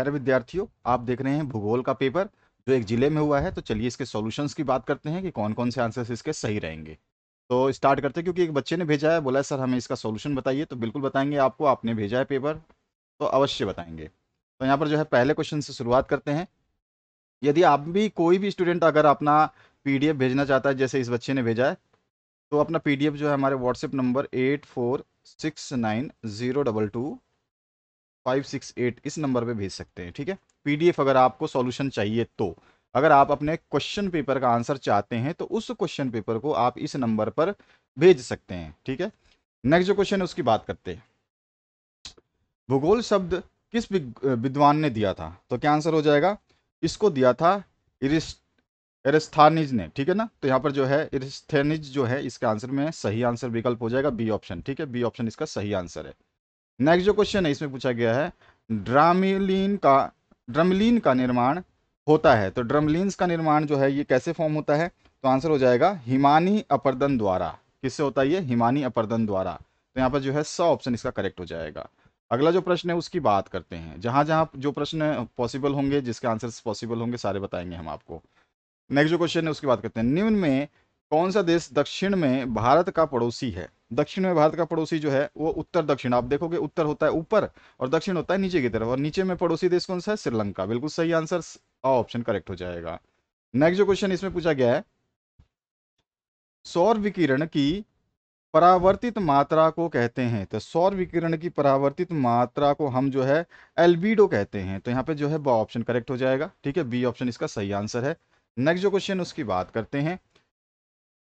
प्यारे विद्यार्थियों आप देख रहे हैं भूगोल का पेपर जो एक जिले में हुआ है तो चलिए इसके सॉल्यूशंस की बात करते हैं कि कौन कौन से आंसर्स इसके सही रहेंगे तो स्टार्ट करते हैं क्योंकि एक बच्चे ने भेजा है बोला है सर हमें इसका सोल्यूशन बताइए तो बिल्कुल बताएंगे आपको आपने भेजा है पेपर तो अवश्य बताएंगे तो यहाँ पर जो है पहले क्वेश्चन से शुरुआत करते हैं यदि आप भी कोई भी स्टूडेंट अगर अपना पी भेजना चाहता है जैसे इस बच्चे ने भेजा है तो अपना पी जो है हमारे WhatsApp number eight five six eight इस नंबर पे भेज सकते हैं ठीक है पीडीएफ अगर आपको सॉल्यूशन चाहिए तो अगर आप अपने क्वेश्चन पेपर का आंसर चाहते हैं तो उस क्वेश्चन पेपर को आप इस नंबर पर भेज सकते हैं ठीक है नेक्स्ट जो क्वेश्चन है उसकी बात करते हैं भूगोल शब्द किस विद्वान ने दिया था तो क्या आंसर हो जाएगा इसको दिया था एरिस्थानिज ने ठीक है ना तो यहाँ पर जो है एरिस्थेनिज जो है इसका आंसर में सही आंसर विकल्प हो जाएगा बी ऑप्शन ठीक है बी ऑप्शन इसका सही आंसर है नेक्स्ट जो क्वेश्चन है इसमें पूछा गया है ड्रामिलीन का ड्रमलिन का निर्माण होता है तो ड्रमलिन्स का निर्माण जो है ये कैसे फॉर्म होता है तो आंसर हो जाएगा हिमानी अपरदन द्वारा किससे होता है ये हिमानी अपरदन द्वारा तो यहाँ पर जो है सौ ऑप्शन इसका करेक्ट हो जाएगा अगला जो प्रश्न है उसकी बात करते हैं जहाँ जहाँ जो प्रश्न पॉसिबल होंगे जिसके आंसर पॉसिबल होंगे सारे बताएंगे हम आपको नेक्स्ट जो क्वेश्चन है उसकी बात करते हैं निम्न में कौन सा देश दक्षिण में भारत का पड़ोसी है दक्षिण में भारत का पड़ोसी जो है वो उत्तर दक्षिण आप देखोगे उत्तर होता है ऊपर और दक्षिण होता है नीचे की तरफ और नीचे में पड़ोसी देश कौन सा है श्रीलंका बिल्कुल सही आंसर ऑप्शन करेक्ट हो जाएगा नेक्स्ट जो क्वेश्चन इसमें पूछा गया है सौर विकिरण की परावर्तित मात्रा को कहते हैं तो सौर विकिरण की परावर्तित मात्रा को हम जो है एल्बीडो कहते हैं तो यहाँ पे जो है ब ऑप्शन करेक्ट हो जाएगा ठीक है बी ऑप्शन इसका सही आंसर है नेक्स्ट जो क्वेश्चन उसकी बात करते हैं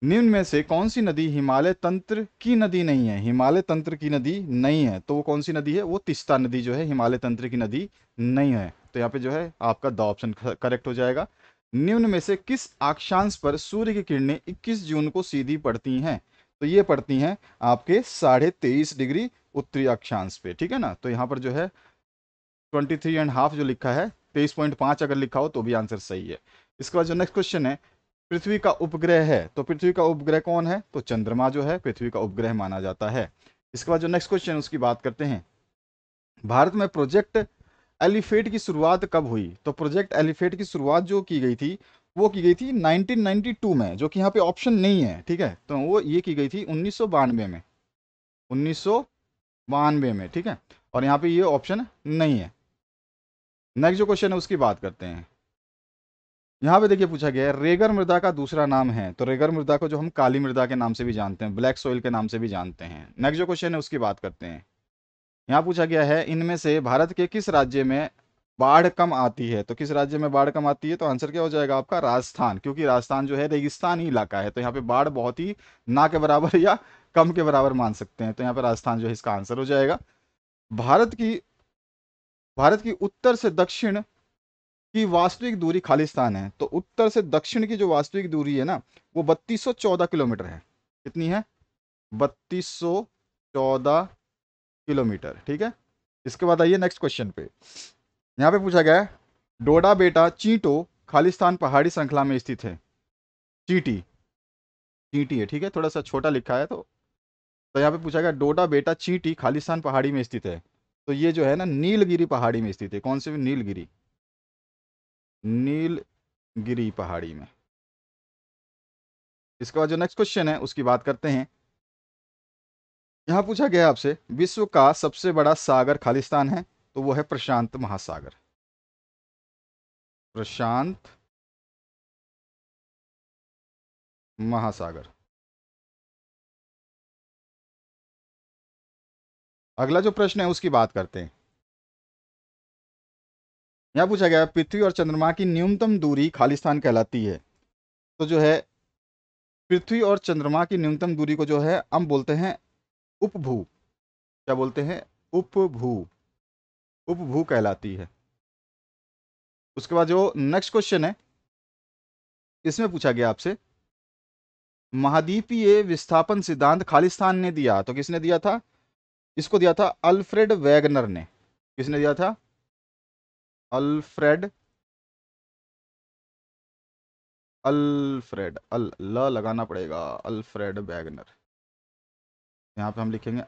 निम्न में से कौन सी नदी हिमालय तंत्र की नदी नहीं है हिमालय तंत्र की नदी नहीं है तो वो कौन सी नदी है वो तिस्ता नदी जो है हिमालय तंत्र की नदी नहीं है तो यहाँ पे जो है आपका द ऑप्शन करेक्ट हो जाएगा निम्न में से किस अक्षांश पर सूर्य की किरणें 21 जून को सीधी पड़ती हैं तो ये पड़ती हैं आपके साढ़े तेईस डिग्री उत्तरी अक्षांश पे ठीक है ना तो यहाँ पर जो है ट्वेंटी थ्री एंड हाफ जो लिखा है तेईस पॉइंट पांच अगर लिखा हो तो भी आंसर सही है इसके बाद जो नेक्स्ट क्वेश्चन है पृथ्वी का उपग्रह है तो पृथ्वी का उपग्रह कौन है तो चंद्रमा जो है पृथ्वी का उपग्रह माना जाता है इसके बाद जो नेक्स्ट क्वेश्चन उसकी बात करते हैं भारत में प्रोजेक्ट एलिफेट की शुरुआत कब हुई तो प्रोजेक्ट एलिफेट की शुरुआत जो की गई थी वो की गई थी 1992 में जो कि यहाँ पे ऑप्शन नहीं है ठीक है तो वो ये की गई थी उन्नीस में उन्नीस में ठीक है और यहाँ पे ये ऑप्शन नहीं है नेक्स्ट जो क्वेश्चन है उसकी बात करते हैं यहाँ पे देखिए पूछा गया है रेगर मृदा का दूसरा नाम है तो रेगर मृदा को जो हम काली मृदा के नाम से भी जानते हैं ब्लैक सोइल के नाम से भी जानते हैं नेक्स्ट जो क्वेश्चन है उसकी बात करते हैं यहाँ पूछा गया है इनमें से भारत के किस राज्य में बाढ़ कम आती है तो किस राज्य में बाढ़ कम आती है तो आंसर क्या हो जाएगा आपका राजस्थान क्योंकि राजस्थान जो है रेगिस्तानी इलाका है तो यहाँ पे बाढ़ बहुत ही ना के बराबर या कम के बराबर मान सकते हैं तो यहाँ पे राजस्थान जो है इसका आंसर हो जाएगा भारत की भारत की उत्तर से दक्षिण कि वास्तविक दूरी खालिस्तान है तो उत्तर से दक्षिण की जो वास्तविक दूरी है ना वो 3214 किलोमीटर है कितनी है 3214 किलोमीटर ठीक है इसके बाद आइए नेक्स्ट क्वेश्चन पे यहाँ पे पूछा गया है डोडा बेटा चींटो खालिस्तान पहाड़ी श्रृंखला में स्थित है चीटी चींटी है ठीक है थोड़ा सा छोटा लिखा है तो तो यहाँ पे पूछा गया डोडा बेटा चींटी खालिस्तान पहाड़ी में स्थित है तो ये जो है ना नीलगिरी पहाड़ी में स्थित है कौन से नीलगिरी नीलगिरी पहाड़ी में इसके बाद जो नेक्स्ट क्वेश्चन है उसकी बात करते हैं यहां पूछा गया आपसे विश्व का सबसे बड़ा सागर खालिस्तान है तो वो है प्रशांत महासागर प्रशांत महासागर अगला जो प्रश्न है उसकी बात करते हैं यहाँ पूछा गया पृथ्वी और चंद्रमा की न्यूनतम दूरी खालिस्तान कहलाती है तो जो है पृथ्वी और चंद्रमा की न्यूनतम दूरी को जो है हम बोलते हैं उपभू क्या बोलते हैं उपभू उपभू कहलाती है उसके बाद जो नेक्स्ट क्वेश्चन है इसमें पूछा गया आपसे महाद्वीपीय विस्थापन सिद्धांत खालिस्तान ने दिया तो किसने दिया था इसको दिया था अल्फ्रेड वैगनर ने किसने दिया था अल्फ्रेड अल्फ्रेड अल ल लगाना पड़ेगा अल्फ्रेड बैगनर यहां पे हम लिखेंगे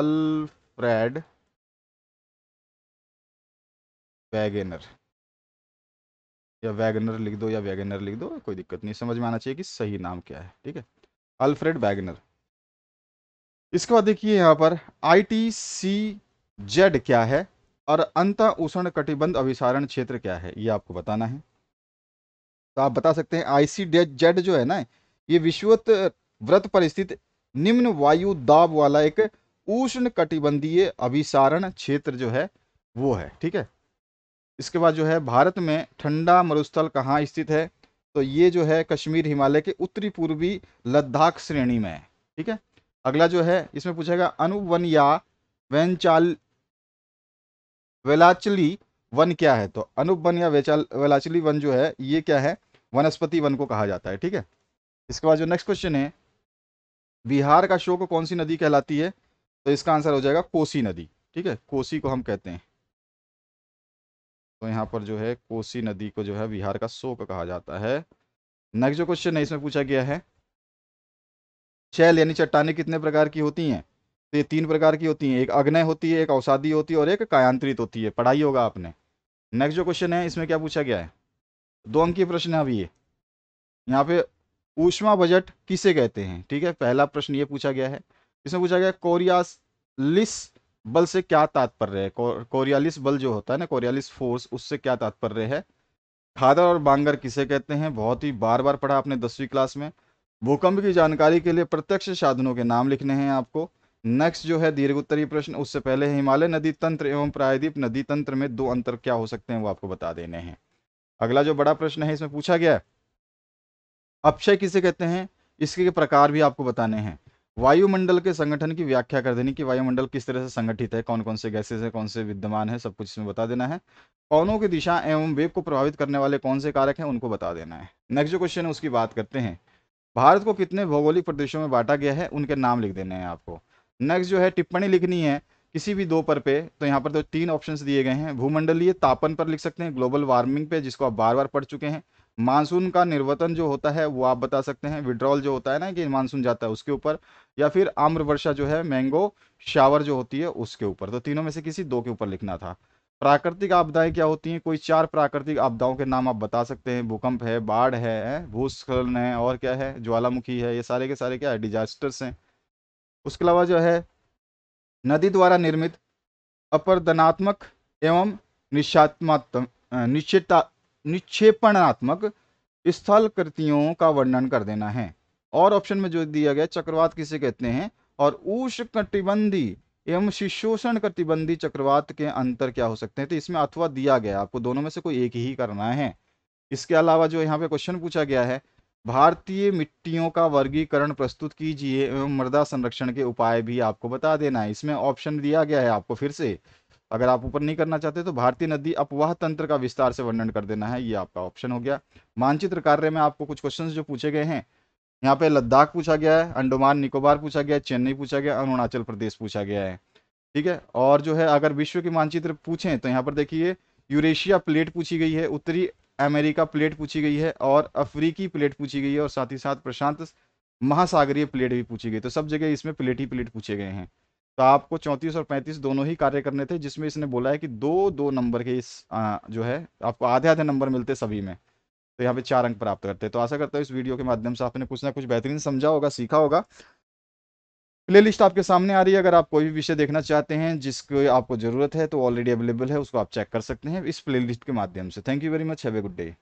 अल्फ्रेड वैगनर या वैगनर लिख दो या वैगनर लिख दो कोई दिक्कत नहीं समझ में आना चाहिए कि सही नाम क्या है ठीक है अल्फ्रेड वैगनर इसके बाद देखिए यहाँ पर आई टी सी जेड क्या है और अंत उष्ण कटिबंध अभिसारण क्षेत्र क्या है ये आपको बताना है तो आप बता सकते हैं आईसी जेड जो है ना ये विश्वत व्रत पर स्थित निम्न वायु दाब वाला एक उष्ण कटिबंधीय अभिसारण क्षेत्र जो है वो है ठीक है इसके बाद जो है भारत में ठंडा मरुस्थल कहाँ स्थित है तो ये जो है कश्मीर हिमालय के उत्तरी पूर्वी लद्दाख श्रेणी में है ठीक है अगला जो है इसमें पूछेगा अनुवन या वैंचाल वेलाचली वन क्या है तो अनुप वन या वेलाचली वन जो है ये क्या है वनस्पति वन को कहा जाता है ठीक है इसके बाद जो नेक्स्ट क्वेश्चन है बिहार का शोक कौन सी नदी कहलाती है तो इसका आंसर हो जाएगा कोसी नदी ठीक है कोसी को हम कहते हैं तो यहाँ पर जो है कोसी नदी को जो है बिहार का शोक कहा जाता है नेक्स्ट जो क्वेश्चन है इसमें पूछा गया है शैल यानी चट्टाने कितने प्रकार की होती हैं तो ये तीन प्रकार की होती हैं एक अग्नय होती है एक औषादी होती है और एक कायांत्रित होती है पढ़ाई होगा आपने नेक्स्ट जो क्वेश्चन है इसमें क्या पूछा गया है दो अंकी प्रश्न है अभी ये यहाँ पे ऊष्मा बजट किसे कहते हैं ठीक है पहला प्रश्न ये पूछा गया है इसमें पूछा गया कोरियास लिस बल से क्या तात्पर्य है कोरियालिस बल जो होता है ना कोरियालिस फोर्स उससे क्या तात्पर्य है खादर और बांगर किसे कहते हैं बहुत ही बार बार पढ़ा आपने दसवीं क्लास में भूकंप की जानकारी के लिए प्रत्यक्ष साधनों के नाम लिखने हैं आपको नेक्स्ट जो है दीर्घ उत्तरी प्रश्न उससे पहले हिमालय नदी तंत्र एवं प्रायद्वीप नदी तंत्र में दो अंतर क्या हो सकते हैं वो आपको बता देने हैं अगला जो बड़ा प्रश्न है इसमें पूछा गया अक्षय किसे कहते हैं इसके प्रकार भी आपको बताने हैं वायुमंडल के संगठन की व्याख्या कर देनी कि वायुमंडल किस तरह से संगठित है कौन कौन से गैसेस हैं कौन से विद्यमान है सब कुछ इसमें बता देना है पवनों की दिशा एवं वेब को प्रभावित करने वाले कौन से कारक हैं उनको बता देना है नेक्स्ट जो क्वेश्चन है उसकी बात करते हैं भारत को कितने भौगोलिक प्रदेशों में बांटा गया है उनके नाम लिख देने हैं आपको नेक्स्ट जो है टिप्पणी लिखनी है किसी भी दो पर पे तो यहाँ पर तो तीन ऑप्शन दिए गए हैं भूमंडलीय तापन पर लिख सकते हैं ग्लोबल वार्मिंग पे जिसको आप बार बार पढ़ चुके हैं मानसून का निर्वतन जो होता है वो आप बता सकते हैं विड्रॉल जो होता है ना कि मानसून जाता है उसके ऊपर या फिर आम्र वर्षा जो है मैंगो शावर जो होती है उसके ऊपर तो तीनों में से किसी दो के ऊपर लिखना था प्राकृतिक आपदाएं क्या होती हैं कोई चार प्राकृतिक आपदाओं के नाम आप बता सकते हैं भूकंप है बाढ़ है भूस्खलन है और क्या है ज्वालामुखी है ये सारे के सारे क्या है डिजास्टर्स हैं उसके अलावा जो है नदी द्वारा निर्मित अपरदनात्मक एवं निश्चात्मक निश्चिता निक्षेपणात्मक स्थल कृतियों का वर्णन कर देना है और ऑप्शन में जो दिया गया चक्रवात किसे कहते हैं और उष्ण कटिबंधी एवं शिशोषण कटिबंधी चक्रवात के अंतर क्या हो सकते हैं तो इसमें अथवा दिया गया आपको दोनों में से कोई एक ही करना है इसके अलावा जो यहाँ पे क्वेश्चन पूछा गया है भारतीय मिट्टियों का वर्गीकरण प्रस्तुत कीजिए एवं मृदा संरक्षण के उपाय भी आपको बता देना है इसमें ऑप्शन दिया गया है आपको फिर से अगर आप ऊपर नहीं करना चाहते तो भारतीय नदी अपवाह तंत्र का विस्तार से वर्णन कर देना है ये आपका ऑप्शन हो गया मानचित्र कार्य में आपको कुछ क्वेश्चंस जो पूछे गए हैं यहाँ पे लद्दाख पूछा गया है अंडमान निकोबार पूछा गया है चेन्नई पूछा गया अरुणाचल प्रदेश पूछा गया है ठीक है और जो है अगर विश्व के मानचित्र पूछें तो यहाँ पर देखिए यूरेशिया प्लेट पूछी गई है उत्तरी अमेरिका प्लेट पूछी गई है और अफ्रीकी प्लेट पूछी गई है और साथ ही साथ प्रशांत महासागरीय प्लेट भी पूछी गई तो सब जगह इसमें प्लेट ही प्लेट पूछे गए हैं तो आपको चौंतीस और पैंतीस दोनों ही कार्य करने थे जिसमें इसने बोला है कि दो दो नंबर के इस आ, जो है आपको आधे आधे नंबर मिलते सभी में तो यहाँ पे चार अंक प्राप्त करते हैं तो आशा करता हूँ इस वीडियो के माध्यम से आपने कुछ ना कुछ बेहतरीन समझा होगा सीखा होगा प्लेलिस्ट आपके सामने आ रही है अगर आप कोई भी विषय देखना चाहते हैं जिसको आपको ज़रूरत है तो ऑलरेडी अवेलेबल है उसको आप चेक कर सकते हैं इस प्लेलिस्ट के माध्यम से thank you very much have a good day